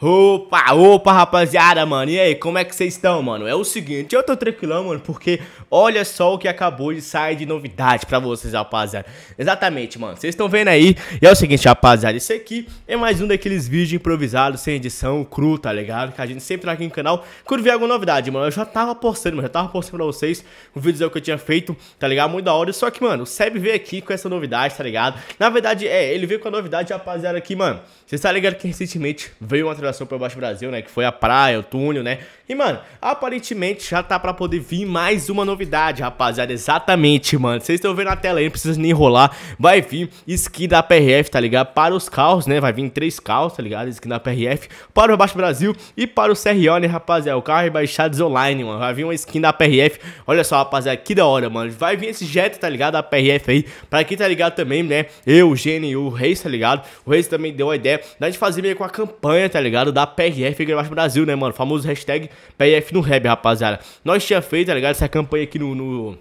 Opa, opa, rapaziada, mano. E aí, como é que vocês estão, mano? É o seguinte, eu tô tranquilão, mano, porque olha só o que acabou de sair de novidade pra vocês, rapaziada. Exatamente, mano. Vocês estão vendo aí. E é o seguinte, rapaziada, isso aqui é mais um daqueles vídeos improvisados, sem edição, cru, tá ligado? Que a gente sempre tá aqui no canal. Quando vier alguma novidade, mano, eu já tava postando, mano, já tava postando pra vocês o um vídeo que eu tinha feito, tá ligado? Muito da hora. Só que, mano, o Seb veio aqui com essa novidade, tá ligado? Na verdade, é, ele veio com a novidade, rapaziada, aqui, mano. Vocês tá ligado que recentemente veio uma operação para Baixo Brasil, né? Que foi a praia, o túnel, né? E, mano, aparentemente já tá para poder vir mais uma novidade, rapaziada. Exatamente, mano. Vocês estão vendo na tela aí, não precisa nem enrolar. Vai vir skin da PRF, tá ligado? Para os carros, né? Vai vir três carros, tá ligado? Skin da PRF para o Baixo Brasil e para o CRO, né, rapaziada? O carro rebaixados é online, mano. Vai vir uma skin da PRF. Olha só, rapaziada, que da hora, mano. Vai vir esse jet, tá ligado? Da PRF aí. Pra quem tá ligado também, né? Eu, o Gene e o Reis, tá ligado? O Reis também deu a ideia da gente fazer meio com a campanha, tá ligado? ligado? Da PRF Gravaste Brasil, né, mano? O famoso hashtag PRF no rap, rapaziada. Nós tinha feito, tá ligado? Essa campanha aqui no, no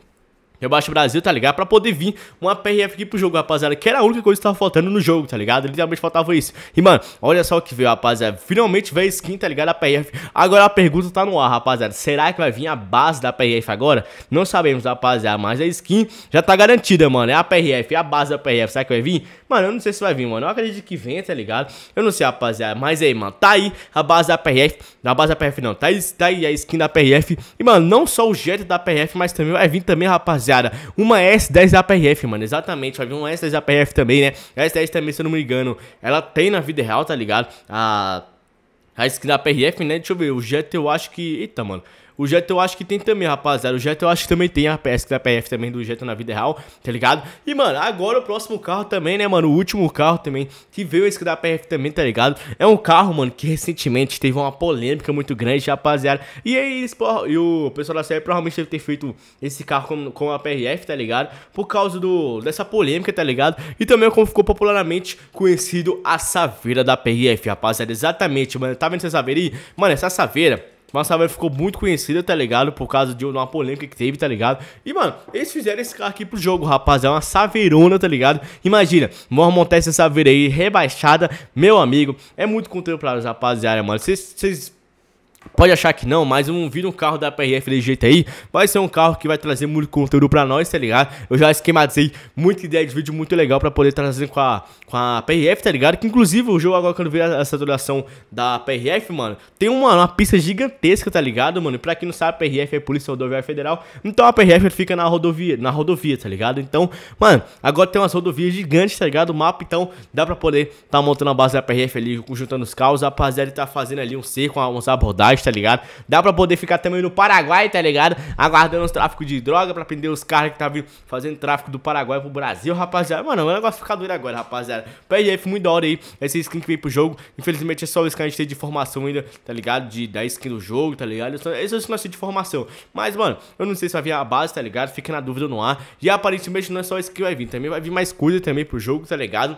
Rebaixa Brasil, tá ligado? Pra poder vir uma PRF aqui pro jogo, rapaziada. Que era a única coisa que tava faltando no jogo, tá ligado? Literalmente faltava isso. E, mano, olha só o que veio, rapaziada. Finalmente veio a skin, tá ligado? A PRF. Agora a pergunta tá no ar, rapaziada. Será que vai vir a base da PRF agora? Não sabemos, rapaziada. Mas a skin já tá garantida, mano. É a PRF, é a base da PRF. Será que vai vir? Mano, eu não sei se vai vir, mano. Eu acredito que venha, tá ligado? Eu não sei, rapaziada. Mas aí, mano, tá aí a base da PRF. Na base da PRF, não. Tá aí, tá aí a skin da PRF. E, mano, não só o jeito da PRF, mas também vai vir também, rapaziada rapaziada. Uma S10 da PRF, mano. Exatamente. Vai vir uma S10 da PRF também, né? A S10 também, se eu não me engano, ela tem na vida real, tá ligado? A. A skin da PRF, né? Deixa eu ver. O GT eu acho que. Eita, mano. O Jet eu acho que tem também, rapaziada. O Jet eu acho que também tem a PS da PF também do Jet na vida real, tá ligado? E, mano, agora o próximo carro também, né, mano? O último carro também que veio esse da PF também, tá ligado? É um carro, mano, que recentemente teve uma polêmica muito grande, rapaziada. E aí, eles, porra, e o pessoal da série provavelmente deve ter feito esse carro com, com a PRF, tá ligado? Por causa do, dessa polêmica, tá ligado? E também como ficou popularmente conhecido a Saveira da PRF, rapaziada. Exatamente, mano. Tá vendo essa Saveira aí? Mano, essa Saveira mas a ficou muito conhecida, tá ligado? Por causa de uma polêmica que teve, tá ligado? E, mano, eles fizeram esse carro aqui pro jogo, rapaz. É uma saveirona, tá ligado? Imagina, vamos montar essa saveira aí rebaixada. Meu amigo, é muito conteúdo pra rapaziada, mano. Vocês Pode achar que não, mas um vir um carro da PRF desse jeito aí, vai ser um carro que vai trazer muito conteúdo pra nós, tá ligado? Eu já esquematizei muita ideia de vídeo muito legal pra poder trazer com a, com a PRF, tá ligado? Que inclusive o jogo agora quando vira a saturação da PRF, mano, tem uma, uma pista gigantesca, tá ligado, mano? pra quem não sabe, a PRF é Polícia Rodoviária Federal, então a PRF fica na rodovia, na rodovia, tá ligado? Então, mano, agora tem umas rodovias gigantes, tá ligado? O mapa, então dá pra poder tá montando a base da PRF ali, juntando os carros, a rapaziada tá fazendo ali um cerco, umas abordagens tá ligado? Dá pra poder ficar também no Paraguai, tá ligado? Aguardando os tráficos de droga pra prender os caras que tava tá fazendo tráfico do Paraguai pro Brasil, rapaziada. Mano, o negócio fica doido agora, rapaziada. foi muito da hora aí. Essa skin que veio pro jogo. Infelizmente é só o skin que a gente tem de formação ainda, tá ligado? De, da skin do jogo, tá ligado? Esse é o skin de formação. Mas, mano, eu não sei se vai vir a base, tá ligado? Fica na dúvida no ar. E aparentemente não é só isso que vai vir. Também vai vir mais coisa também pro jogo, tá ligado?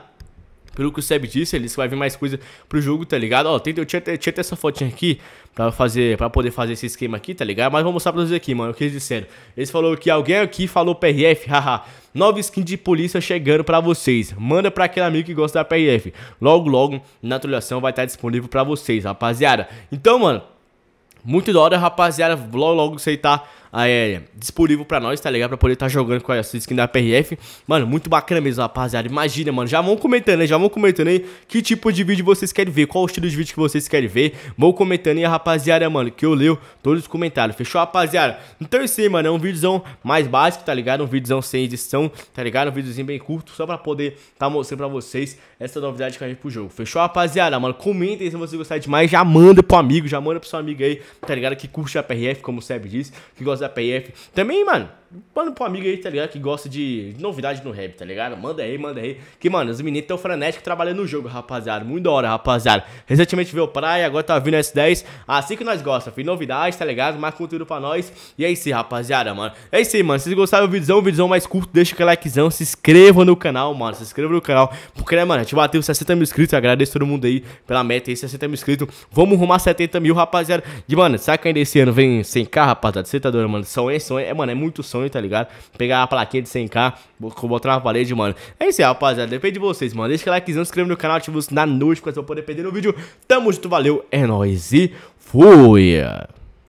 Pelo que o Seb disse, ele disse que vai vir mais coisa pro jogo, tá ligado? Ó, tem, eu tinha, tinha até essa fotinha aqui pra, fazer, pra poder fazer esse esquema aqui, tá ligado? Mas vou mostrar pra vocês aqui, mano, o que eles disseram. Eles falaram que alguém aqui falou PRF, haha. Nova skin de polícia chegando pra vocês. Manda pra aquele amigo que gosta da PRF. Logo, logo, na atualização vai estar tá disponível pra vocês, rapaziada. Então, mano... Muito da hora, rapaziada. Logo, logo você tá aérea disponível pra nós, tá ligado? Pra poder estar tá jogando com a sua skin da PRF. Mano, muito bacana mesmo, rapaziada. Imagina, mano. Já vão comentando aí, já vão comentando aí que tipo de vídeo vocês querem ver, qual o estilo de vídeo que vocês querem ver. Vão comentando aí, rapaziada, mano, que eu leio todos os comentários. Fechou, rapaziada? Então é isso aí, mano. É um vídeozão mais básico, tá ligado? Um vídeozão sem edição, tá ligado? Um videozinho bem curto, só pra poder tá mostrando pra vocês essa novidade que a gente pro jogo. Fechou, rapaziada? Mano, comentem se vocês gostar demais. Já manda pro amigo, já manda pro seu amigo aí, tá ligado? Que curte a PRF, como o Seb disse, que gosta da PF. Também, mano, Manda pro amigo aí, tá ligado? Que gosta de novidade no rap, tá ligado? Manda aí, manda aí. Que, mano, os meninos tão frenéticos trabalhando no jogo, rapaziada. Muito da hora, rapaziada. Recentemente veio praia, agora tá vindo S10. Assim que nós gosta, filho. Novidades, tá ligado? Mais conteúdo pra nós. E é isso aí, rapaziada, mano. É isso aí, mano. Se vocês gostaram do vídeozão, o vídeozão mais curto, deixa aquele likezão. Se inscreva no canal, mano. Se inscreva no canal. Porque, né, mano, a gente bateu 60 mil inscritos. Agradeço todo mundo aí pela meta aí, 60 mil inscritos. Vamos rumar 70 mil, rapaziada. E, mano, saca ainda esse ano vem 100k, rapaziada. Você tá doido, mano. São é, são é. é, mano, é muito sonho sonho, tá ligado? Pegar a plaquinha de 100k, botar na parede, mano. É isso aí, rapaziada. Depende de vocês, mano. Deixa o likezão, se inscreva no canal, ativa o sininho da noite pra poder perder no vídeo. Tamo junto, valeu, é nóis e fui!